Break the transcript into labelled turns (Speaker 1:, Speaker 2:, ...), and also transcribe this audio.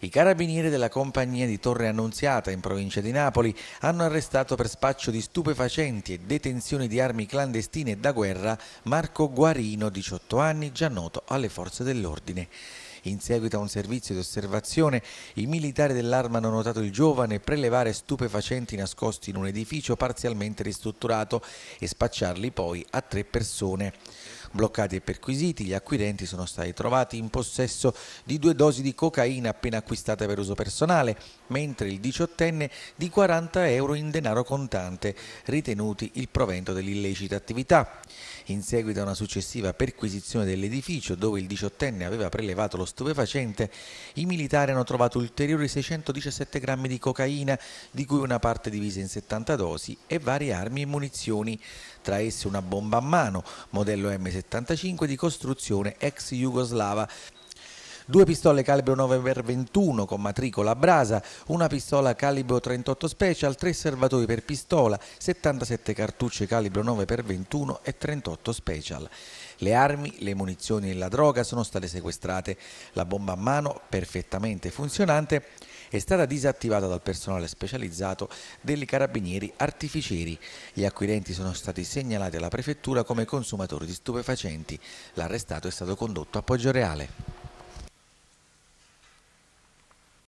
Speaker 1: I carabinieri della compagnia di Torre Annunziata in provincia di Napoli hanno arrestato per spaccio di stupefacenti e detenzione di armi clandestine da guerra Marco Guarino, 18 anni, già noto alle forze dell'ordine. In seguito a un servizio di osservazione, i militari dell'arma hanno notato il giovane prelevare stupefacenti nascosti in un edificio parzialmente ristrutturato e spacciarli poi a tre persone bloccati e perquisiti. Gli acquirenti sono stati trovati in possesso di due dosi di cocaina appena acquistate per uso personale, mentre il diciottenne di 40 euro in denaro contante, ritenuti il provento dell'illecita attività. In seguito a una successiva perquisizione dell'edificio dove il diciottenne aveva prelevato lo stupefacente, i militari hanno trovato ulteriori 617 grammi di cocaina, di cui una parte divisa in 70 dosi e varie armi e munizioni, tra esse una bomba a mano, modello M60 75 di costruzione ex jugoslava due pistole calibro 9x21 con matricola a brasa, una pistola calibro 38 Special, tre serbatoi per pistola, 77 cartucce calibro 9x21 e 38 Special. Le armi, le munizioni e la droga sono state sequestrate, la bomba a mano perfettamente funzionante è stata disattivata dal personale specializzato dei carabinieri artificieri. Gli acquirenti sono stati segnalati alla prefettura come consumatori di stupefacenti. L'arrestato è stato condotto a Poggio Reale.